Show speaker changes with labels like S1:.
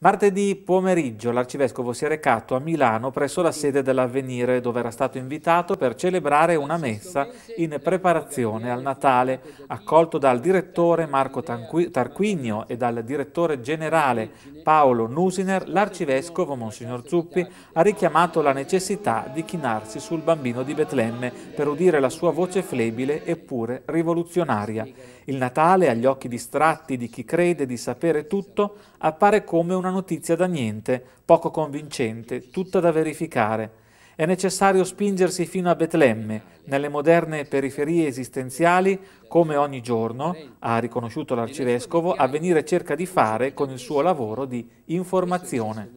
S1: Martedì pomeriggio l'arcivescovo si è recato a Milano presso la sede dell'Avvenire dove era stato invitato per celebrare una messa in preparazione al Natale, accolto dal direttore Marco Tarquinio e dal direttore generale Paolo Nusiner, l'arcivescovo Monsignor Zuppi ha richiamato la necessità di chinarsi sul bambino di Betlemme per udire la sua voce flebile eppure rivoluzionaria. Il Natale agli occhi distratti di chi crede di sapere tutto appare come una una notizia da niente, poco convincente, tutta da verificare. È necessario spingersi fino a Betlemme, nelle moderne periferie esistenziali, come ogni giorno, ha riconosciuto l'arcivescovo, a venire cerca di fare con il suo lavoro di informazione.